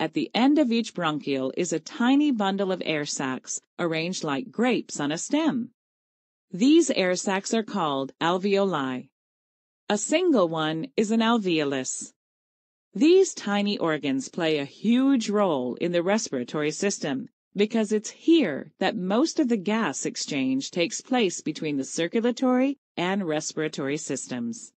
At the end of each bronchial is a tiny bundle of air sacs arranged like grapes on a stem. These air sacs are called alveoli. A single one is an alveolus. These tiny organs play a huge role in the respiratory system because it's here that most of the gas exchange takes place between the circulatory and respiratory systems.